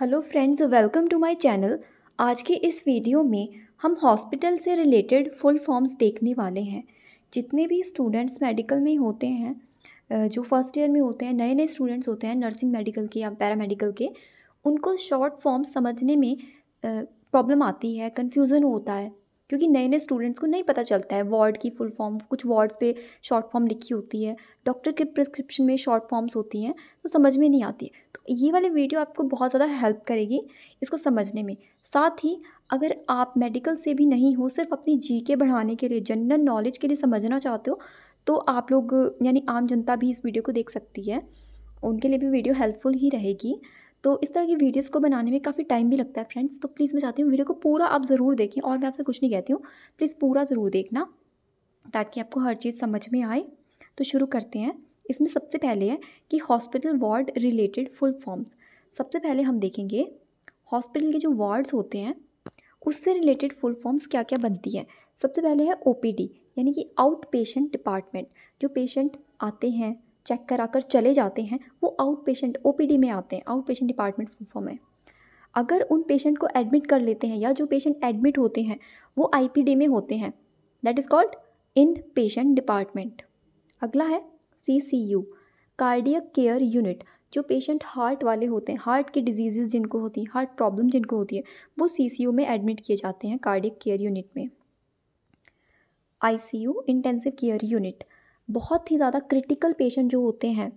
hello friends welcome to my channel आज के इस वीडियो में हम हॉस्पिटल से रिलेटेड फुल फॉर्म्स देखने वाले हैं जितने भी स्टूडेंट्स मेडिकल में होते हैं जो फर्स्ट ईयर में होते हैं नए नए स्टूडेंट्स होते हैं नर्सिंग मेडिकल के या पैरामेडिकल के उनको शॉर्ट फॉर्म समझने में प्रॉब्लम आती है कन्फ्यूज़न होता है क्योंकि नए नए स्टूडेंट्स को नहीं पता चलता है वार्ड की फुल फॉर्म कुछ वार्ड्स पे शॉर्ट फॉर्म लिखी होती है डॉक्टर के प्रिस्क्रिप्शन में शॉर्ट फॉर्म्स होती हैं तो समझ में नहीं आती है तो ये वाली वीडियो आपको बहुत ज़्यादा हेल्प करेगी इसको समझने में साथ ही अगर आप मेडिकल से भी नहीं हो सिर्फ अपनी जी के बढ़ाने के लिए जनरल नॉलेज के लिए समझना चाहते हो तो आप लोग यानी आम जनता भी इस वीडियो को देख सकती है उनके लिए भी वीडियो हेल्पफुल ही रहेगी तो इस तरह की वीडियोज़ को बनाने में काफ़ी टाइम भी लगता है फ्रेंड्स तो प्लीज़ मैं चाहती हूँ वीडियो को पूरा आप ज़रूर देखें और मैं आपसे कुछ नहीं कहती हूँ प्लीज़ पूरा ज़रूर देखना ताकि आपको हर चीज़ समझ में आए तो शुरू करते हैं इसमें सबसे पहले है कि hospital ward related full forms सबसे पहले हम देखेंगे हॉस्पिटल के जो वार्ड्स होते हैं उससे रिलेटेड फुल फॉर्म्स क्या क्या बनती हैं सबसे पहले है ओ यानी कि आउट पेशेंट डिपार्टमेंट जो पेशेंट आते हैं चेक करा कर चले जाते हैं वो आउट पेशेंट ओ में आते हैं आउट पेशेंट डिपार्टमेंट फॉर्म है अगर उन पेशेंट को एडमिट कर लेते हैं या जो पेशेंट एडमिट होते हैं वो आई में होते हैं that is called in patient department अगला है C C U cardiac care unit जो पेशेंट हार्ट वाले होते हैं हार्ट की डिजीज़ जिनको होती है हार्ट प्रॉब्लम जिनको होती है वो सी सी यू में एडमिट किए जाते हैं कार्डियक केयर यूनिट में I C U intensive care unit बहुत ही ज़्यादा क्रिटिकल पेशेंट जो होते हैं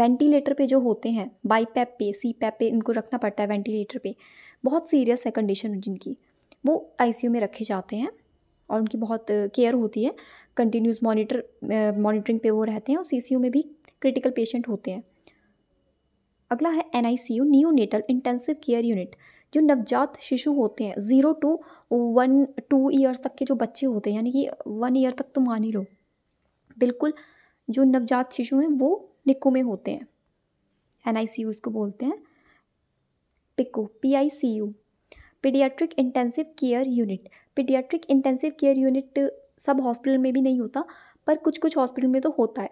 वेंटिलेटर पे जो होते हैं बाई पैप पे सी पैप पे इनको रखना पड़ता है वेंटिलेटर पे बहुत सीरियस है कंडीशन जिनकी वो आईसीयू में रखे जाते हैं और उनकी बहुत केयर होती है कंटिन्यूस मॉनिटर मॉनिटरिंग पे वो रहते हैं और सीसीयू में भी क्रिटिकल पेशेंट होते हैं अगला है N I C U neonatal intensive care unit जो नवजात शिशु होते हैं zero to one two years तक के जो बच्चे होते हैं यानी कि वन ईयर तक तो मान ही लो बिल्कुल जो नवजात शिशु हैं वो निको में होते हैं एन आई सी यू इसको बोलते हैं PICU P I C U paediatric intensive care unit paediatric intensive care unit सब हॉस्पिटल में भी नहीं होता पर कुछ कुछ हॉस्पिटल में तो होता है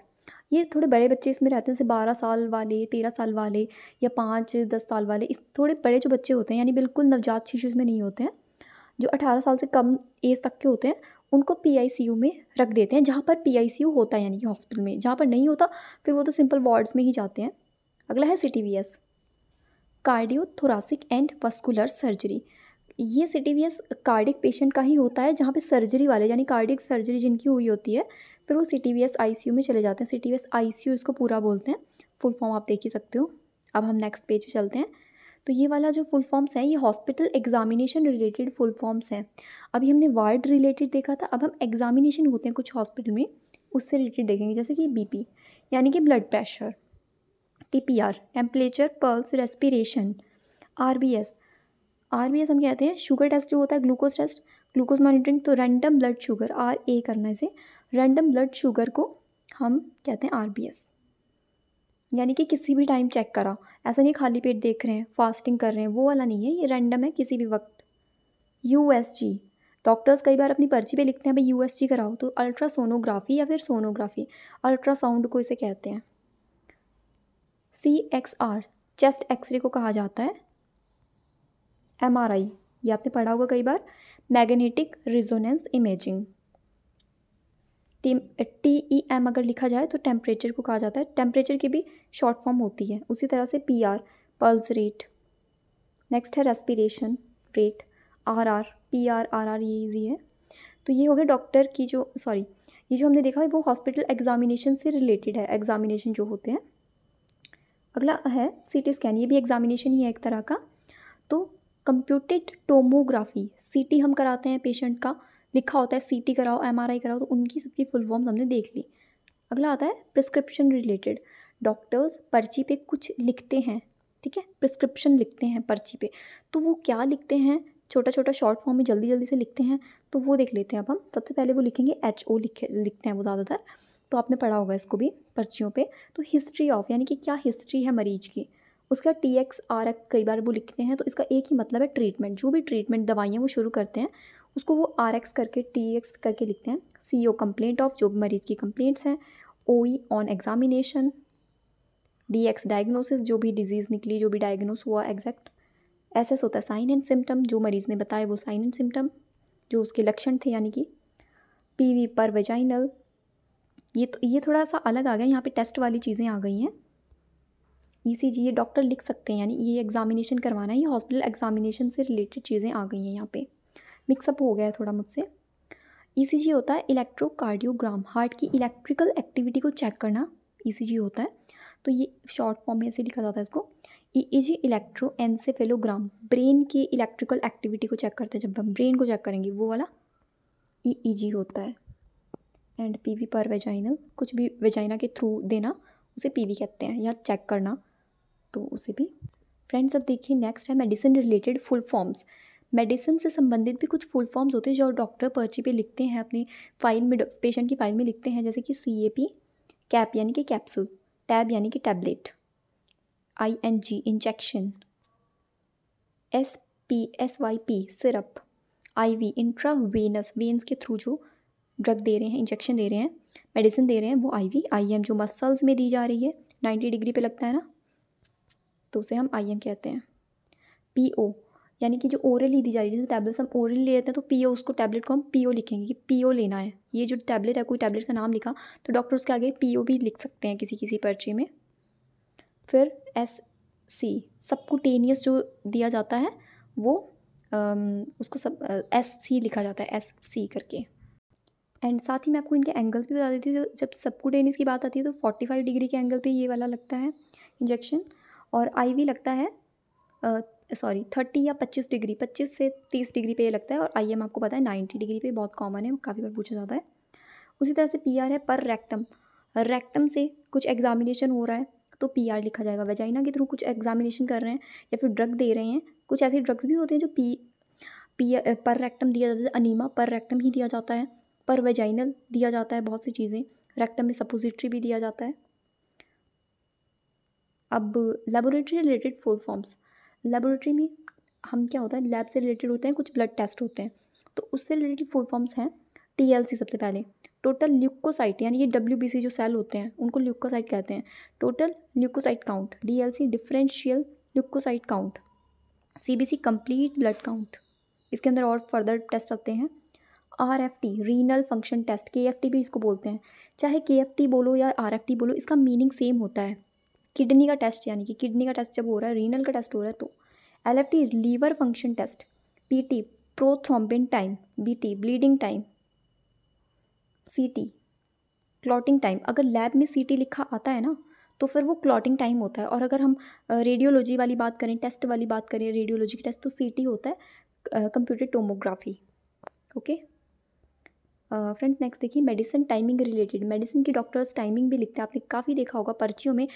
ये थोड़े बड़े बच्चे इसमें रहते हैं जैसे बारह साल वाले तेरह साल वाले या पाँच दस साल वाले इस थोड़े बड़े जो बच्चे होते हैं यानी बिल्कुल नवजात शिशु इसमें नहीं होते हैं जो अठारह साल से कम एज तक के होते हैं उनको पी में रख देते हैं जहाँ पर पी होता है यानी कि हॉस्पिटल में जहाँ पर नहीं होता फिर वो तो सिंपल वार्ड्स में ही जाते हैं अगला है C T V S cardiothoracic and vascular surgery ये C T V S cardiac patient का ही होता है जहाँ पर सर्जरी वाले यानी कार्डिक सर्जरी जिनकी हुई होती है फिर वो C T V S I C U में चले जाते हैं C T V S I C U इसको पूरा बोलते हैं फुल फॉर्म आप देख ही सकते हो अब हम नेक्स्ट पेज पे चलते हैं तो ये वाला जो फुल फॉर्म्स हैं ये hospital examination related full forms हैं अभी हमने वार्ड रिलेटेड देखा था अब हम एग्जामिनेशन होते हैं कुछ हॉस्पिटल में उससे रिलेटेड देखेंगे जैसे कि बी यानी कि blood pressure T R temperature pulse respiration B RBS हम कहते हैं शुगर टेस्ट जो होता है ग्लूकोज टेस्ट ग्लूकोज मॉनिटरिंग तो random blood sugar R A करना है इसे रैंडम ब्लड शुगर को हम कहते हैं आरबीएस यानी कि किसी भी टाइम चेक करा ऐसा नहीं खाली पेट देख रहे हैं फास्टिंग कर रहे हैं वो वाला नहीं है ये रैंडम है किसी भी वक्त यू एस जी डॉक्टर्स कई बार अपनी पर्ची पे लिखते हैं भाई यू एस जी कराओ तो अल्ट्रासोनोग्राफी या फिर सोनोग्राफी अल्ट्रासाउंड को इसे कहते हैं C X R chest X ray को कहा जाता है एम आर आई ये आपने पढ़ा होगा कई बार magnetic resonance imaging T T E M अगर लिखा जाए तो टेम्परेचर को कहा जाता है टेम्परेचर की भी शॉर्ट फॉर्म होती है उसी तरह से P R pulse rate next है respiration rate R R P R R R ये ईजी है तो ये हो गया डॉक्टर की जो सॉरी ये जो हमने देखा है वो हॉस्पिटल एग्जामिनेशन से रिलेटेड है एग्जामिनेशन जो होते हैं अगला है सी टी स्कैन ये भी एग्जामिनेशन ही है एक तरह का तो कंप्यूटेड टोमोग्राफी सी टी हम कराते हैं पेशेंट का लिखा होता है सीटी कराओ एमआरआई कराओ तो उनकी सबकी फुल फॉर्म्स हमने देख ली अगला आता है प्रिस्क्रिप्शन रिलेटेड डॉक्टर्स पर्ची पे कुछ लिखते हैं ठीक है प्रिस्क्रिप्शन लिखते हैं पर्ची पे तो वो क्या लिखते हैं छोटा छोटा शॉर्ट फॉर्म में जल्दी जल्दी से लिखते हैं तो वो देख लेते हैं अब हम सबसे पहले वो लिखेंगे एच ओ लिखे लिखते हैं वो ज़्यादातर तो आपने पढ़ा होगा इसको भी पर्चियों पे तो हिस्ट्री ऑफ यानी कि क्या हिस्ट्री है मरीज की उसका टी एक्स आर एक्स कई बार वो लिखते हैं तो इसका एक ही मतलब है ट्रीटमेंट जो भी ट्रीटमेंट दवाइयाँ वो शुरू करते हैं उसको वो आर एक्स करके टी एक्स करके लिखते हैं सी ओ कम्प्लेंट ऑफ जो मरीज़ की कंप्लेंट्स हैं O E on examination D X diagnosis जो भी डिजीज़ निकली जो भी डायग्नोस हुआ एग्जैक्ट एस एस होता है साइन एंड सिम्टम जो मरीज़ ने बताया वो साइन एंड सिम्टम जो उसके लक्षण थे यानी कि पी वी पर वेजाइनल ये तो ये थोड़ा सा अलग आ गया यहाँ पे टेस्ट वाली चीज़ें आ गई हैं ई सी जी ये डॉक्टर लिख सकते हैं यानी ये एग्ज़ामिनेशन करवाना है ये हॉस्पिटल एग्ज़ामिनेशन से रिलेटेड चीज़ें आ गई हैं यहाँ पे मिक्सअप हो गया है थोड़ा मुझसे ई e होता है इलेक्ट्रोकार्डियोग्राम हार्ट की इलेक्ट्रिकल एक्टिविटी को चेक करना ई e होता है तो ये शॉर्ट फॉर्म में ऐसे लिखा जाता है इसको जी इलेक्ट्रो एनसेफेलोग्राम ब्रेन की इलेक्ट्रिकल एक्टिविटी को चेक करते हैं जब हम ब्रेन को चेक करेंगे वो वाला ई e होता है एंड पी वी पर वेजाइनल कुछ भी वेजाइना के थ्रू देना उसे पी कहते हैं या चेक करना तो उसे भी फ्रेंड्स अब देखिए नेक्स्ट है medicine related full forms medicine से संबंधित भी कुछ फुल फॉर्म्स होते हैं जो डॉक्टर पर्ची पे लिखते हैं अपनी फाइल में पेशेंट की फाइल में लिखते हैं जैसे कि सी ए पी कैप यानी कि कैप्सूल टैब यानी कि tablet I N J injection S P S Y P syrup I V intravenous veins के थ्रू जो ड्रग दे रहे हैं इंजेक्शन दे रहे हैं मेडिसिन दे रहे हैं वो आई वी आई एम जो मसल्स में दी जा रही है नाइन्टी डिग्री पे लगता है ना तो उसे हम आई एम कहते हैं पी ओ यानी कि जो ओरली दी जा रही है जैसे टैबलेट्स हम ओरली ले लेते हैं तो पी ओ उसको टैबलेट को हम पी ओ लिखेंगे कि पी ओ लेना है ये जो टैबलेट है कोई टैबलेट का नाम लिखा तो डॉक्टर उसके आगे पी ओ भी लिख सकते हैं किसी किसी पर्चे में फिर एस सी सबकुटेनियस जो दिया जाता है वो उसको सब एस सी लिखा जाता है एस सी करके एंड साथ ही मैं आपको इनके एंगल्स भी बता देती हूँ जब सबकुटेनियस की बात आती है तो फोर्टी फाइव डिग्री के एंगल पर ये वाला लगता है इंजेक्शन और वी लगता है सॉरी थर्टी या पच्चीस डिग्री पच्चीस से तीस डिग्री पे ये लगता है और आई एम आपको पता है नाइन्टी डिग्री पे बहुत कॉमन है काफ़ी बार पूछा जाता है उसी तरह से पी आर है पर रेक्टम रेक्टम से कुछ एग्जामिनेशन हो रहा है तो पी आर लिखा जाएगा वेजाइना के थ्रू कुछ एग्जामिनेशन कर रहे हैं या फिर ड्रग दे रहे हैं कुछ ऐसे ड्रग्स भी होते हैं जो पी पी पर रेक्टम दिया जाता है अनिमा पर रेक्टम ही दिया जाता है पर वेजाइनल दिया जाता है बहुत सी चीज़ें रेक्टम में सपोजिट्री भी दिया जाता है अब laboratory related full forms laboratory में हम क्या होता है लैब से रिलेटेड होते हैं कुछ ब्लड टेस्ट होते हैं तो उससे रिलेटेड फुल फॉर्म्स हैं टी एल सी सबसे पहले टोटल ल्यूकोसाइट यानी ये डब्ल्यू बी सी जो सेल होते हैं उनको ल्यूकोसाइट कहते हैं total leukocyte count D L C differential leukocyte count C B C complete blood count इसके अंदर और फर्दर टेस्ट आते हैं R F T renal function test K F T भी इसको बोलते हैं चाहे के एफ टी बोलो या आर एफ टी बोलो इसका मीनिंग सेम होता है किडनी का टेस्ट यानी कि किडनी का टेस्ट जब हो रहा है रीनल का टेस्ट हो रहा है तो L F T liver function test P T prothrombin time B T bleeding time C T clotting time अगर लैब में सी टी लिखा आता है ना तो फिर वो क्लॉटिंग टाइम होता है और अगर हम रेडियोलॉजी वाली बात करें टेस्ट वाली बात करें रेडियोलॉजी टेस्ट तो सी टी होता है computer tomography okay friends next देखिए मेडिसिन टाइमिंग रिलेटेड मेडिसिन के डॉक्टर्स टाइमिंग भी लिखते हैं आपने काफ़ी देखा होगा पर्चियों में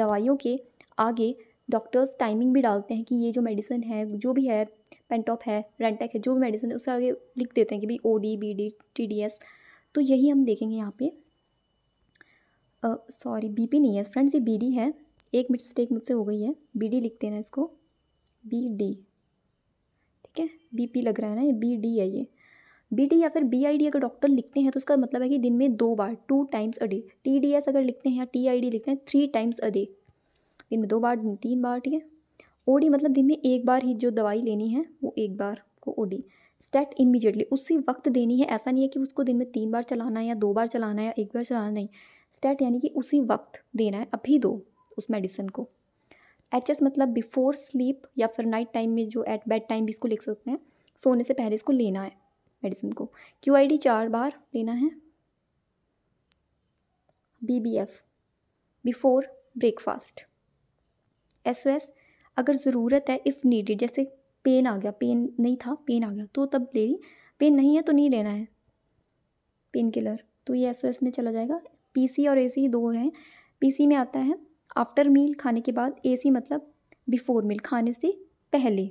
दवाइयों के आगे डॉक्टर्स टाइमिंग भी डालते हैं कि ये जो मेडिसिन है जो भी है पेंटॉप है रेंटेक है जो भी मेडिसिन है उससे आगे लिख देते हैं कि भाई O D B D T D S तो यही हम देखेंगे यहाँ पे सॉरी बी पी नहीं है फ्रेंड्स ये बी डी है एक मिस्टेक मुझसे हो गई है बी डी लिख देना इसको बी डी ठीक है बी पी लग रहा है ना ये बी डी है ये बी या फिर बी अगर डॉक्टर लिखते हैं तो उसका मतलब है कि दिन में दो बार two times a day T अगर लिखते हैं या टी लिखते हैं थ्री टाइम्स अ डे दिन में दो बार दिन तीन बार ठीक है ओ मतलब दिन में एक बार ही जो दवाई लेनी है वो एक बार को ओ डी स्टेट इमीजिएटली उसी वक्त देनी है ऐसा नहीं है कि उसको दिन में तीन बार चलाना है या दो बार चलाना है या एक बार चलाना नहीं स्टेट यानी कि उसी वक्त देना है अभी दो उस मेडिसिन को एच एस मतलब बिफोर स्लीप या फिर नाइट टाइम में जो एट बेड टाइम भी इसको लिख सकते हैं सोने से पहले इसको लेना है मेडिसिन को क्यू आई डी चार बार लेना है B B F before breakfast S O S अगर ज़रूरत है इफ़ नीडेड जैसे पेन आ गया पेन नहीं था पेन आ गया तो तब ले ली पेन नहीं है तो नहीं लेना है पेन किलर तो ये एस ओ एस में चला जाएगा पी सी और ए सी दो हैं पी सी में आता है आफ्टर मील खाने के बाद ए सी मतलब बिफोर मील खाने से पहले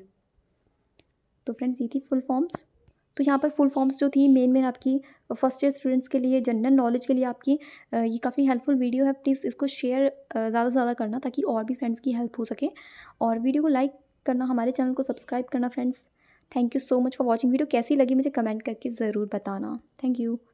तो फ्रेंड्स ये थी फुल फॉर्म्स तो यहाँ पर फुल फॉर्म्स जो थी मेन मेन आपकी फर्स्ट ईयर स्टूडेंट्स के लिए जनरल नॉलेज के लिए आपकी uh, ये काफ़ी हेल्पफुल वीडियो है प्लीज़ इसको शेयर uh, ज़्यादा से ज़्यादा करना ताकि और भी फ्रेंड्स की हेल्प हो सके और वीडियो को लाइक करना हमारे चैनल को सब्सक्राइब करना friends thank you so much for watching video कैसी लगी मुझे कमेंट करके ज़रूर बताना थैंक यू